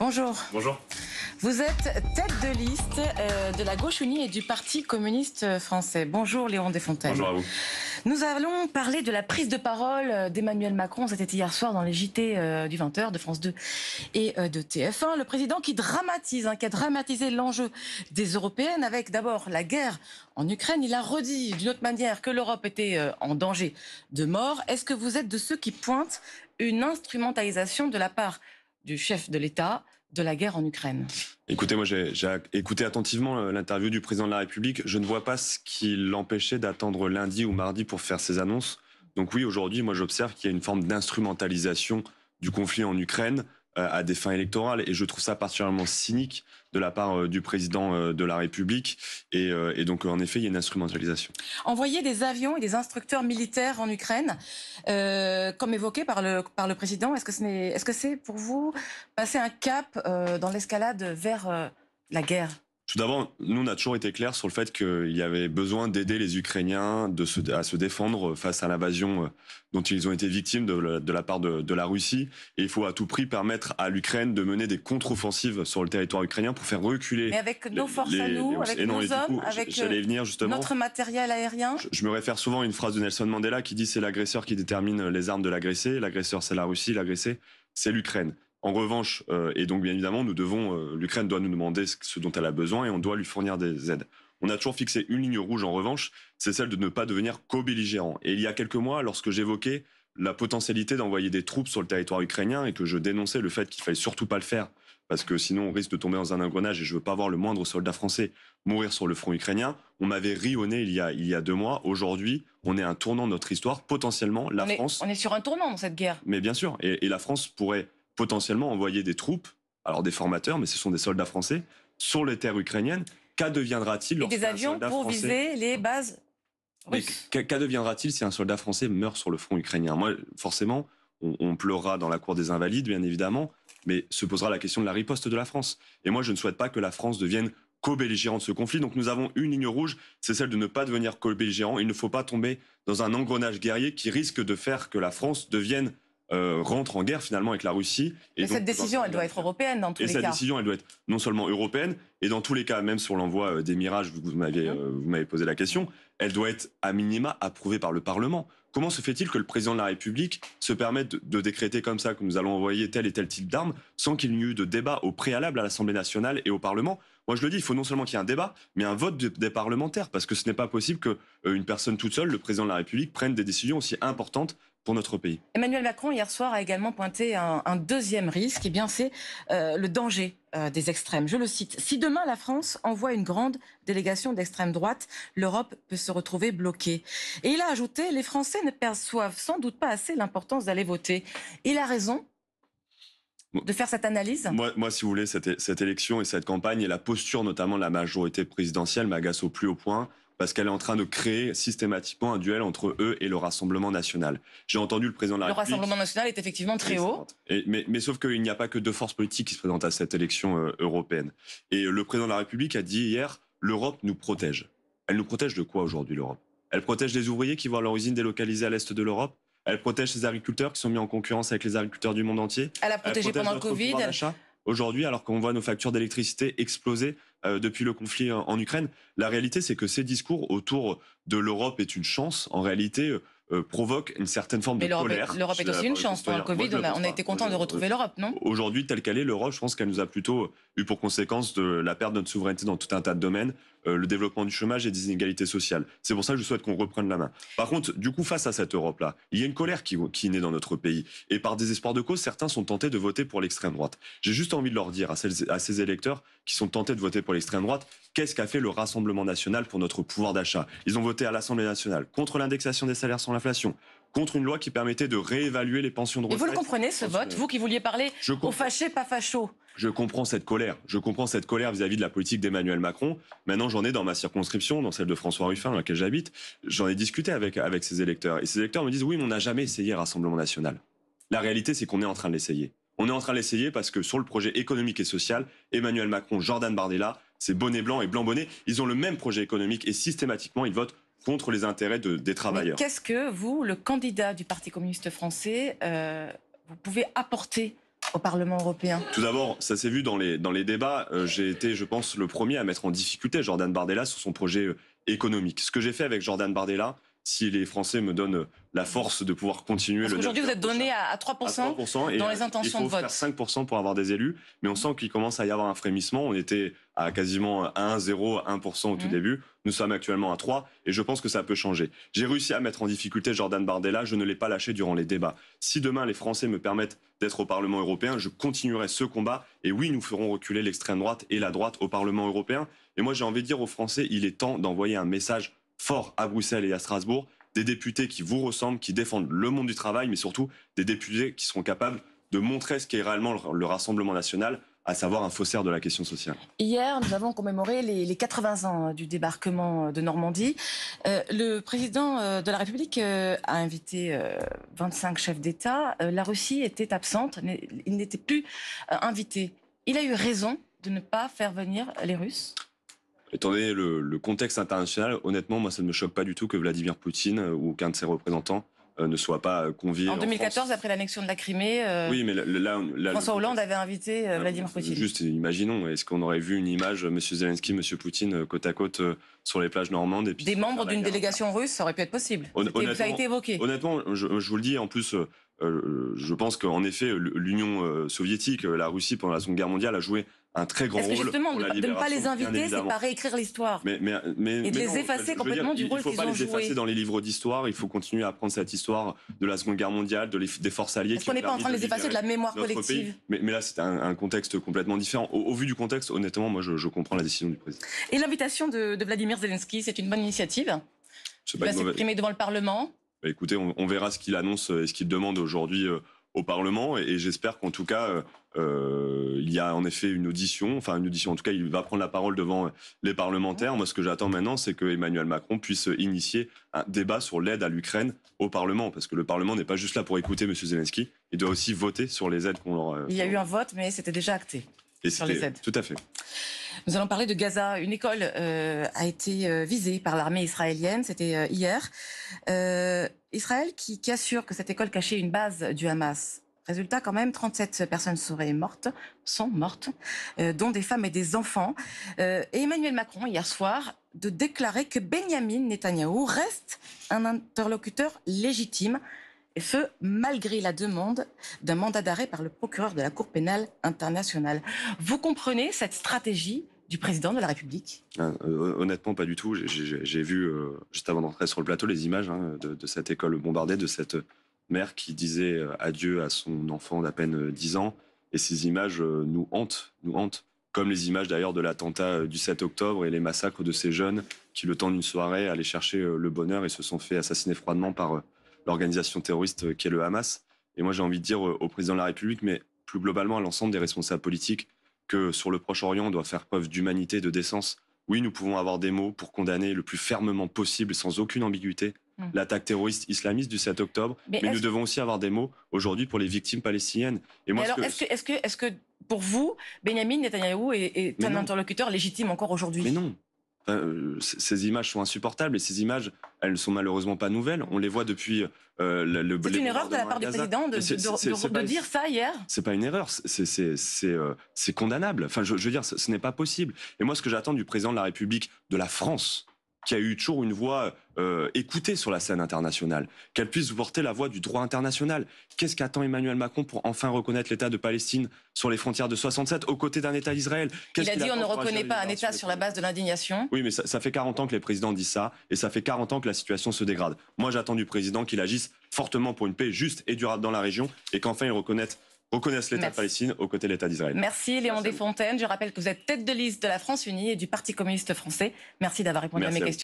Bonjour. Bonjour. Vous êtes tête de liste euh, de la gauche unie et du Parti communiste français. Bonjour Léon Desfontaines. Bonjour à vous. Nous allons parler de la prise de parole d'Emmanuel Macron. C'était hier soir dans les JT euh, du 20h de France 2 et euh, de TF1. Le président qui dramatise, hein, qui a dramatisé l'enjeu des Européennes avec d'abord la guerre en Ukraine. Il a redit d'une autre manière que l'Europe était en danger de mort. Est-ce que vous êtes de ceux qui pointent une instrumentalisation de la part du chef de l'État de la guerre en Ukraine. Écoutez, moi j'ai écouté attentivement euh, l'interview du président de la République. Je ne vois pas ce qui l'empêchait d'attendre lundi ou mardi pour faire ses annonces. Donc oui, aujourd'hui, moi j'observe qu'il y a une forme d'instrumentalisation du conflit en Ukraine euh, à des fins électorales. Et je trouve ça particulièrement cynique de la part euh, du président euh, de la République. Et, donc, en effet, il y a une instrumentalisation. Envoyer des avions et des instructeurs militaires en Ukraine, comme évoqué par le, par le président, est-ce que c'est est, -ce que pour vous passer un cap dans l'escalade vers la guerre tout d'abord, nous, on a toujours été clair sur le fait qu'il y avait besoin d'aider les Ukrainiens à se défendre euh, face à l'invasion euh, dont ils ont été victimes de la, part de, la Russie. Et il faut à tout prix permettre à l'Ukraine de mener des contre-offensives sur le territoire ukrainien pour faire reculer. Mais avec nos forces à nous, avec nos hommes, avec euh, notre matériel aérien. Je, je, me réfère souvent à une phrase de Nelson Mandela qui dit c'est l'agresseur qui détermine les armes de l'agressé. L'agresseur, c'est la Russie. L'agressé, c'est l'Ukraine. En revanche, euh, et donc bien évidemment, nous devons, euh, l'Ukraine doit nous demander ce, dont elle a besoin et on doit lui fournir des aides. On a toujours fixé une ligne rouge en revanche, c'est celle de ne pas devenir co-belligérant. Et il y a quelques mois, lorsque j'évoquais la potentialité d'envoyer des troupes sur le territoire ukrainien et que je dénonçais le fait qu'il fallait surtout pas le faire, parce que sinon on risque de tomber dans un engrenage et je veux pas voir le moindre soldat français mourir sur le front ukrainien. On m'avait ri au nez il y a, il y a deux mois. Aujourd'hui, on est à un tournant de notre histoire. Potentiellement, la France. On est sur un tournant dans cette guerre. Mais bien sûr. et la France pourrait potentiellement envoyer des troupes, alors des formateurs, mais ce sont des soldats français, sur les terres ukrainiennes. Qu'adviendra-t-il lorsque des avions pour viser les hein bases Qu'adviendra-t-il si un soldat français meurt sur le front ukrainien Moi, forcément, on, on pleurera dans la cour des invalides, bien évidemment, mais se posera la question de la riposte de la France. Et moi, je ne souhaite pas que la France devienne co belligérante de ce conflit. Donc nous avons une ligne rouge, c'est celle de ne pas devenir co-belligérant. Il ne faut pas tomber dans un engrenage guerrier qui risque de faire que la France devienne euh, rentre en guerre finalement avec la Russie. cette décision, elle doit être européenne dans tous les cas. Et cette décision, elle doit être non seulement européenne, et dans tous les cas, même sur l'envoi euh, des mirages, mhm. euh, vous m'avez posé la question, elle doit être à minima approuvée par le Parlement. Comment se fait-il que le président de la République se permette de, décréter comme ça que nous allons envoyer tel et tel type d'armes sans qu'il n'y ait eu de débat au préalable à l'Assemblée nationale et au Parlement moi, je le dis, il faut non seulement qu'il y ait un débat, mais un vote des parlementaires, parce que ce n'est pas possible qu'une personne toute seule, le président de la République, prenne des décisions aussi importantes pour notre pays. Emmanuel Macron, hier soir, a également pointé un, deuxième risque, et eh bien c'est euh, le danger euh, des extrêmes. Je le cite, si demain la France envoie une grande délégation d'extrême droite, l'Europe peut se retrouver bloquée. Et il a ajouté, les Français ne perçoivent sans doute pas assez l'importance d'aller voter. Il a raison, de faire cette analyse moi, si vous voulez, cette, cette élection et cette campagne et la posture notamment de la majorité présidentielle m'agace au plus haut point parce qu'elle est en train de créer systématiquement un duel entre eux et le Rassemblement national. J'ai entendu le président de la République. Le Rassemblement national est effectivement très haut. mais, sauf qu'il n'y a pas que deux forces politiques qui se présentent à cette élection euh, européenne. Et le président de la République a dit hier l'Europe nous protège. Elle nous protège de quoi aujourd'hui l'Europe Elle protège les ouvriers qui voient leur usine délocalisée à l'est de l'Europe elle protège ses agriculteurs qui sont mis en concurrence avec les agriculteurs du monde entier. Elle a protégé pendant le Covid. Aujourd'hui, alors qu'on voit nos factures d'électricité exploser, euh, depuis le conflit en, Ukraine. La réalité, c'est que ces discours autour de l'Europe est une chance, en réalité, euh, euh, provoquent une certaine forme de colère. L'Europe est aussi une chance. Pendant le Covid, on, a, été content de retrouver l'Europe, non Aujourd'hui, telle qu'elle est, l'Europe, je pense qu'elle nous a plutôt eu pour conséquence de la perte de notre souveraineté dans tout un tas de domaines, euh, le développement du chômage et des inégalités sociales. C'est pour ça que je souhaite qu'on reprenne la main. Par contre, du coup, face à cette Europe-là, il y a une colère qui, naît dans notre pays. Et par désespoir de cause, certains sont tentés de voter pour l'extrême droite. J'ai juste envie de leur dire à, ces électeurs qui sont tentés de voter pour l'extrême droite, qu'est-ce qu'a fait le Rassemblement national pour notre pouvoir d'achat Ils ont voté à l'Assemblée nationale contre l'indexation des salaires sans l'inflation, contre une loi qui permettait de réévaluer les pensions de retraite. Et vous le comprenez, ce vote, vous qui vouliez parler aux fâchés, pas fachos je comprends cette colère. Je comprends cette colère vis-à-vis de la politique d'Emmanuel Macron. Maintenant, j'en ai dans ma circonscription, dans celle de François Ruffin, dans laquelle j'habite. J'en ai discuté avec, avec ses électeurs. Et ses électeurs me disent, oui, mais on n'a jamais essayé Rassemblement National. La réalité, c'est qu'on est en train de l'essayer. On est en train de l'essayer parce que sur le projet économique et social, Emmanuel Macron, Jordan Bardella, c'est bonnets blanc et blanc bonnet, ils ont le même projet économique et systématiquement, ils votent contre les intérêts des travailleurs. Qu'est-ce que vous, le candidat du Parti communiste français, euh, vous pouvez apporter au Parlement européen Tout d'abord, ça s'est vu dans les, dans les débats. Euh, j'ai été, je pense, le premier à mettre en difficulté Jordan Bardella sur son projet euh, économique. Ce que j'ai fait avec Jordan Bardella, si les Français me donnent la force de pouvoir continuer Aujourd'hui, vous êtes donné à 3%, dans les intentions il faut Faire 5% pour avoir des élus, mais on sent qu'il commence à y avoir un frémissement. On était à quasiment 1, 0, 1% au tout mmh. début. Nous sommes actuellement à 3 et je pense que ça peut changer. J'ai réussi à mettre en difficulté Jordan Bardella. Je ne l'ai pas lâché durant les débats. Si demain les Français me permettent d'être au Parlement européen, je continuerai ce combat. Et oui, nous ferons reculer l'extrême droite et la droite au Parlement européen. Et moi, j'ai envie de dire aux Français, il est temps d'envoyer un message fort à Bruxelles et à Strasbourg, des députés qui vous ressemblent, qui défendent le monde du travail, mais surtout des députés qui seront capables de montrer ce qu'est réellement le Rassemblement national, à savoir un faussaire de la question sociale. Hier, nous avons commémoré les, 80 ans euh, du débarquement euh, de Normandie. Euh, le président de la République a invité 25 chefs d'État. la Russie était absente, il n'était plus invité. Il a eu raison de ne pas faire venir les Russes étant donné le, contexte international, honnêtement, moi, ça ne me choque pas du tout que Vladimir Poutine euh, ou qu'un de ses représentants euh, ne soit pas euh, convié. En 2014, après l'annexion de la Crimée, oui, mais là, François Hollande avait invité ah, Vladimir Poutine. Juste, imaginons, est-ce qu'on aurait vu une image, M. Zelensky, M. Poutine, côte à côte sur les plages normandes et puis Des membres d'une délégation russe, ça aurait pu être possible. ça a été évoqué. Honnêtement, je, je vous le dis, en plus, je pense qu'en effet, l'Union soviétique, la Russie, pendant la Seconde Guerre mondiale, a joué un très grand rôle. justement, de, ne pas les inviter, c'est pas réécrire l'histoire mais, mais, mais, Et de les effacer complètement du rôle qu'ils ont joué. Il ne faut pas les effacer dans les livres d'histoire. Il faut continuer à apprendre cette histoire de la Seconde Guerre mondiale, de des forces alliées. Est-ce qu'on n'est pas en train de les effacer de la mémoire collective mais, là, c'est un, contexte complètement différent. Au, vu du contexte, honnêtement, moi, je, comprends la décision du président. Et l'invitation de, Vladimir Zelensky, c'est une bonne initiative Il va s'exprimer devant le Parlement bah, Écoutez, on, verra ce qu'il annonce euh, et ce qu'il demande aujourd'hui euh, au Parlement. et j'espère qu'en tout cas, euh, euh, il y a en effet une audition, enfin une audition, en tout cas, il va prendre la parole devant les parlementaires. Moi, ce que j'attends maintenant, c'est que Emmanuel Macron puisse initier un débat sur l'aide à l'Ukraine au Parlement, parce que le Parlement n'est pas juste là pour écouter M. Zelensky, il doit aussi voter sur les aides qu'on leur... Euh, il y a eu un vote, mais c'était déjà acté. sur les aides. Tout à fait. Nous allons parler de Gaza. Une école euh, a été visée par l'armée israélienne, c'était hier. Israël qui, assure que cette école cachait une base du Hamas. Résultat, quand même, 37 personnes seraient mortes, sont mortes, euh, dont des femmes et des enfants. Euh, et Emmanuel Macron, hier soir, de déclarer que Benjamin Netanyahou reste un interlocuteur légitime, et ce, malgré la demande d'un mandat d'arrêt par le procureur de la Cour pénale internationale. Vous comprenez cette stratégie du président de la République ah, euh, Honnêtement, pas du tout. J'ai vu, juste avant d'entrer sur le plateau, les images hein, de, cette école bombardée, de cette mère qui disait euh, adieu à son enfant d'à peine 10 euh, ans. Et ces images euh, nous hantent, nous hantent. Comme les images d'ailleurs de l'attentat du 7 octobre et les massacres de ces jeunes qui, le temps d'une soirée, allaient chercher le bonheur et se sont fait assassiner froidement par l'organisation terroriste qu'est le Hamas. Et moi, j'ai envie de dire au président de la République, mais plus globalement à l'ensemble des responsables politiques, que sur le Proche-Orient, on doit faire preuve d'humanité, de décence. Oui, nous pouvons avoir des mots pour condamner le plus fermement possible, sans aucune ambiguïté, Hmm. l'attaque terroriste islamiste du 7 octobre. Mais, nous devons aussi avoir des mots aujourd'hui pour les victimes palestiniennes. Et moi, alors, est-ce que, pour vous, Benjamin Netanyahu est, un interlocuteur légitime encore aujourd'hui Mais non. Euh, ces images sont insupportables et ces images, elles ne sont malheureusement pas nouvelles. On les voit depuis euh, le le. C'est une erreur de la part du président de, dire ça hier. C'est pas une erreur, c'est euh, condamnable. Enfin, je, veux dire, ce n'est pas possible. Et moi, ce que j'attends du président de la République de la France, qui a eu toujours une voix euh, écoutée sur la scène internationale, qu'elle puisse porter la voix du droit international. Qu'est-ce qu'attend Emmanuel Macron pour enfin reconnaître l'État de Palestine sur les frontières de 67 aux côtés d'un État d'Israël Il a dit on ne reconnaît pas un État sur la base de l'indignation. Oui, mais ça, fait 40 ans que les présidents disent ça et ça fait 40 ans que la situation se dégrade. Moi, j'attends du président qu'il agisse fortement pour une paix juste et durable dans la région et qu'enfin il reconnaisse reconnaissent l'État palestinien Palestine aux côtés de l'État d'Israël. Merci Léon Desfontaines. Je rappelle que vous êtes tête de liste de la France Unie et du Parti communiste français. Merci d'avoir répondu à mes questions.